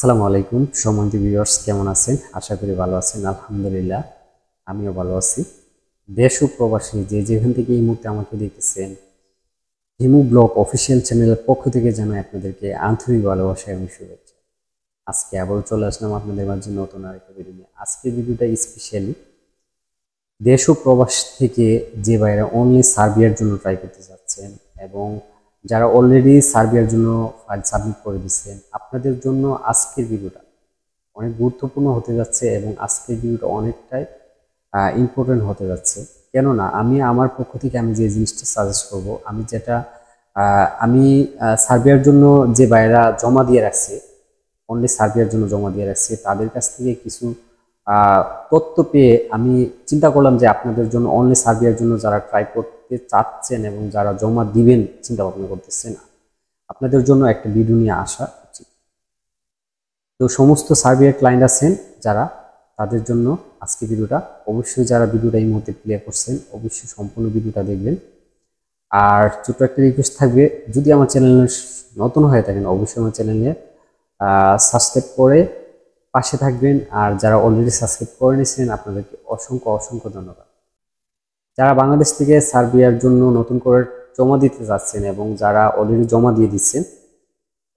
সালামু আলাইকুম সম্মানিত ভিউয়ার্স কেমন আছেন আশা করি ভালো আছেন আলহামদুলিল্লাহ আমিও ভালো আছি দেশ ও প্রবাসী যে যেখান থেকে এই মুহূর্তে আমাকে দেখেছেন হিমু ব্লক অফিসিয়াল চ্যানেলের পক্ষ থেকে যেন আপনাদেরকে আন্তরিক ভালোবাসা এবং শুভেচ্ছা আজকে আবারও চলে আসলাম আপনাদের মাঝে নতুন আরেকটা ভিডিও নিয়ে আজকের ভিডিওটা স্পেশালি দেশ ও প্রবাস থেকে যে বাইরে অনলি সার্বিয়ার জন্য ট্রাই করতে চাচ্ছেন এবং যারা অলরেডি সার্ভিয়ার জন্য ফাইল সাবমিট করে দিচ্ছেন আপনাদের জন্য আজকের ভিডিওটা অনেক গুরুত্বপূর্ণ হতে যাচ্ছে এবং আজকের ভিডিওটা অনেকটাই ইম্পর্টেন্ট হতে যাচ্ছে কেননা আমি আমার পক্ষ থেকে আমি যে জিনিসটা সাজেস্ট করব আমি যেটা আমি সার্ভিয়ার জন্য যে বাইরা জমা দিয়ে রাখছে অনলি সার্ভিয়ার জন্য জমা দিয়ে রাখছে তাদের কাছ থেকে কিছু তথ্য পেয়ে আমি চিন্তা করলাম যে আপনাদের জন্য অনলি সার্ভিয়ার জন্য যারা ট্রাই করতে করতে চাচ্ছেন এবং যারা জমা দিবেন চিন্তা ভাবনা করতেছে না আপনাদের জন্য একটা ভিডিও নিয়ে আসা উচিত তো সমস্ত সার্ভিয়ার ক্লায়েন্ট আছেন যারা তাদের জন্য আজকে ভিডিওটা অবশ্যই যারা ভিডিওটা এই মুহূর্তে প্লে করছেন অবশ্যই সম্পূর্ণ ভিডিওটা দেখবেন আর ছোট একটা রিকোয়েস্ট থাকবে যদি আমার চ্যানেলে নতুন হয়ে থাকেন অবশ্যই আমার চ্যানেলে সাবস্ক্রাইব করে পাশে থাকবেন আর যারা অলরেডি সাবস্ক্রাইব করে নিয়েছেন আপনাদেরকে অসংখ্য অসংখ্য ধন্যবাদ যারা বাংলাদেশ থেকে সার্বিয়ার জন্য নতুন করে জমা দিতে যাচ্ছেন এবং যারা অলরেডি জমা দিয়ে দিচ্ছেন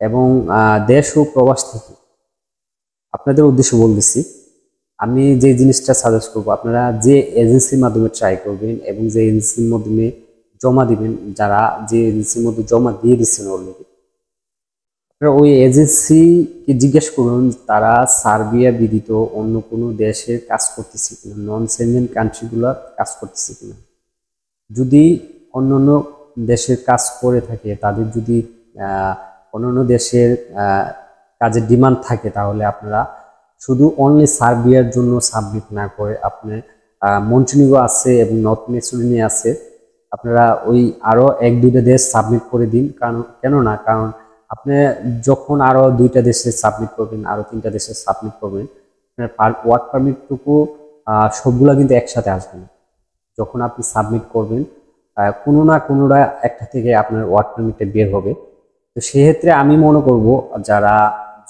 এবং দেশ ও প্রবাস থেকে আপনাদের উদ্দেশ্য বলতেছি আমি যে জিনিসটা সাজেস্ট করবো আপনারা যে এজেন্সির মাধ্যমে ট্রাই করবেন এবং যে এজেন্সির মাধ্যমে জমা দিবেন যারা যে এজেন্সির মধ্যে জমা দিয়ে দিচ্ছেন অলরেডি ওই এজেন্সিকে জিজ্ঞেস করুন তারা সার্বিয়া বিদিত অন্য কোনো দেশে কাজ করতেছে কিনা নন সেঞ্জেন কান্ট্রিগুলো কাজ করতেছে কিনা যদি অন্য অন্য দেশের কাজ করে থাকে তাদের যদি অন্য দেশের কাজের ডিমান্ড থাকে তাহলে আপনারা শুধু অনলি সার্বিয়ার জন্য সাবমিট না করে আপনি মন্টিনিগো আছে এবং নর্থ মেসুলিনিয়া আছে আপনারা ওই আরও এক দুইটা দেশ সাবমিট করে দিন কারণ কেননা কারণ আপনি যখন আরও দুইটা দেশে সাবমিট করবেন আরও তিনটা দেশে সাবমিট করবেন আপনার ওয়ার্ক পারমিটটুকু সবগুলো কিন্তু একসাথে আসবে না যখন আপনি সাবমিট করবেন কোনো না কোনোটা একটা থেকে আপনার ওয়ার্ক পারমিটটা বের হবে তো সেক্ষেত্রে আমি মনে করব যারা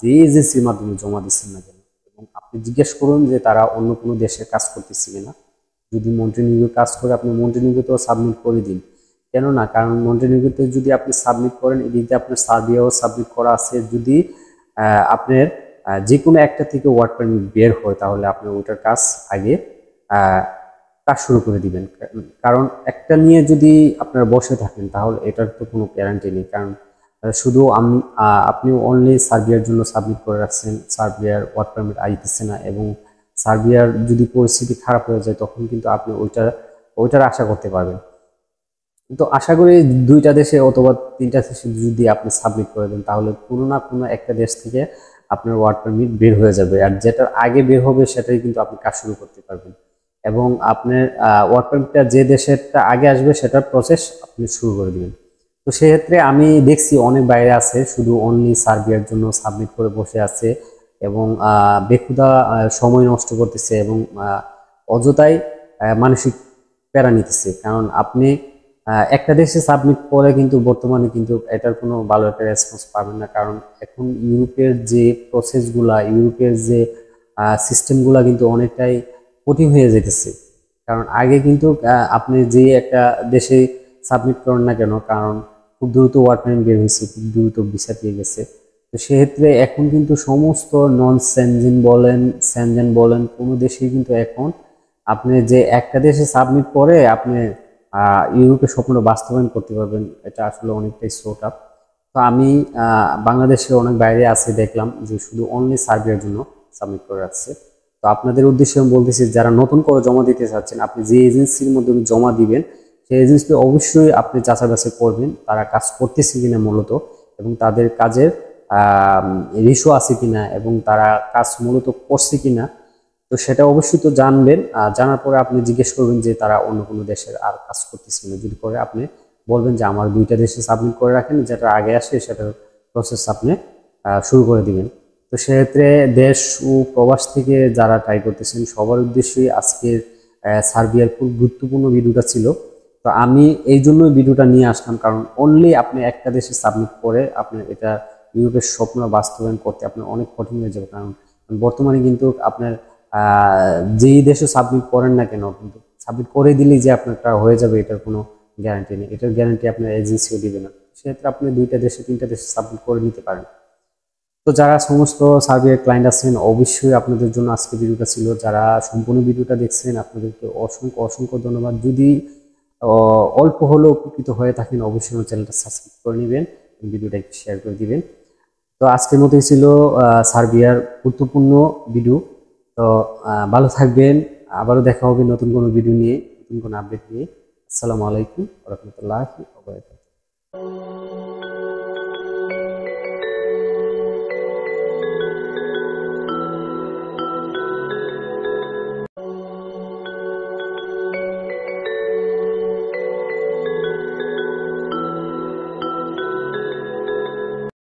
যে এজেন্সির মাধ্যমে জমা দিচ্ছেন না কেন এবং আপনি জিজ্ঞেস করুন যে তারা অন্য কোনো দেশে কাজ করতেছে কিনা যদি মন্ট্রিনিউ কাজ করে আপনি মন্টিনিউকেও সাবমিট করে দিন কেননা কারণ মন্টিনিউতে যদি আপনি সাবমিট করেন এদিকে আপনার সার্বিয়াও সাবমিট করা আছে যদি আপনার যে কোনো একটা থেকে ওয়ার্ড পারমিট বের হয় তাহলে আপনি ওইটার কাজ আগে কাজ শুরু করে দিবেন কারণ একটা নিয়ে যদি আপনার বসে থাকেন তাহলে এটার তো কোনো গ্যারান্টি নেই কারণ শুধু আমি আপনি অনলি সার্বিয়ার জন্য সাবমিট করে রাখছেন সার্বিয়ার ওয়ার্ড পারমিট আইতেছে না এবং সার্বিয়ার যদি পরিস্থিতি খারাপ হয়ে যায় তখন কিন্তু আপনি ওইটা ওইটার আশা করতে পারবেন তো আশা করি দুইটা দেশে অথবা তিনটা দেশে যদি আপনি সাবমিট করে দেন তাহলে কোনো না কোনো একটা দেশ থেকে আপনার ওয়ার্ক পারমিট বের হয়ে যাবে আর যেটার আগে বের হবে সেটাই কিন্তু আপনি কাজ শুরু করতে পারবেন এবং আপনার ওয়ার্ক পারমিটটা যে দেশেরটা আগে আসবে সেটার প্রসেস আপনি শুরু করে দেবেন তো সেক্ষেত্রে আমি দেখছি অনেক বাইরে আছে শুধু অনলি সার্বিয়ার জন্য সাবমিট করে বসে আছে এবং বেকুদা সময় নষ্ট করতেছে এবং অযথাই মানসিক প্যারা নিতেছে কারণ আপনি একটা দেশে সাবমিট করে কিন্তু বর্তমানে কিন্তু এটার কোনো ভালো একটা রেসপন্স পাবেন না কারণ এখন ইউরোপের যে প্রসেসগুলা ইউরোপের যে সিস্টেমগুলা কিন্তু অনেকটাই কঠিন হয়ে যেতেছে কারণ আগে কিন্তু আপনি যে একটা দেশে সাবমিট করেন না কেন কারণ খুব দ্রুত ওয়ার্ক টাইম বের হয়েছে খুব দ্রুত বিচার পেয়ে গেছে তো সেক্ষেত্রে এখন কিন্তু সমস্ত নন স্যানজেন বলেন স্যানজেন বলেন কোনো দেশে কিন্তু এখন আপনি যে একটা দেশে সাবমিট করে আপনি ইউরোপের স্বপ্ন বাস্তবায়ন করতে পারবেন এটা আসলে অনেকটাই সোট আপ তো আমি বাংলাদেশের অনেক বাইরে আছে দেখলাম যে শুধু অনলি সার্ভের জন্য সাবমিট করে রাখছে তো আপনাদের উদ্দেশ্যে আমি বলতেছি যারা নতুন করে জমা দিতে চাচ্ছেন আপনি যে এজেন্সির মধ্যে জমা দিবেন সেই এজেন্সি অবশ্যই আপনি যাচাই করবেন তারা কাজ করতেছে কিনা মূলত এবং তাদের কাজের রিসো আছে কিনা এবং তারা কাজ মূলত করছে কিনা তো সেটা অবশ্যই তো জানবেন আর জানার পরে আপনি জিজ্ঞেস করবেন যে তারা অন্য কোনো দেশের আর কাজ করতেছে না যদি করে আপনি বলবেন যে আমার দুইটা দেশে সাবমিট করে রাখেন যেটা আগে আসে সেটার প্রসেস আপনি শুরু করে দিবেন তো সেক্ষেত্রে দেশ ও প্রবাস থেকে যারা ট্রাই করতেছেন সবার উদ্দেশ্যেই আজকের সার্বিয়ার খুব গুরুত্বপূর্ণ ভিডিওটা ছিল তো আমি এই জন্য ভিডিওটা নিয়ে আসলাম কারণ অনলি আপনি একটা দেশে সাবমিট করে আপনি এটা ইউরোপের স্বপ্ন বাস্তবায়ন করতে আপনার অনেক কঠিন হয়ে যাবে কারণ বর্তমানে কিন্তু আপনার যেই দেশে সাবমিট করেন না কেন কিন্তু সাবমিট করে দিলেই যে আপনারটা হয়ে যাবে এটার কোনো গ্যারান্টি নেই এটার গ্যারান্টি আপনার এজেন্সিও দিবে না সেক্ষেত্রে আপনি দুইটা দেশে তিনটা দেশে সাবমিট করে নিতে পারেন তো যারা সমস্ত সার্ভের ক্লায়েন্ট আছেন অবশ্যই আপনাদের জন্য আজকে ভিডিওটা ছিল যারা সম্পূর্ণ ভিডিওটা দেখছেন আপনাদেরকে অসংখ্য অসংখ্য ধন্যবাদ যদি অল্প হলেও উপকৃত হয়ে থাকেন অবশ্যই আমার চ্যানেলটা সাবস্ক্রাইব করে নেবেন ভিডিওটা একটু শেয়ার করে দিবেন তো আজকের মতোই ছিল সার্বিয়ার গুরুত্বপূর্ণ ভিডিও তো ভালো থাকবেন আবারও দেখা হবে নতুন কোনো ভিডিও নিয়ে নতুন কোনো আপডেট নিয়ে আসসালামু আলাইকুম রহমতুল্লাহ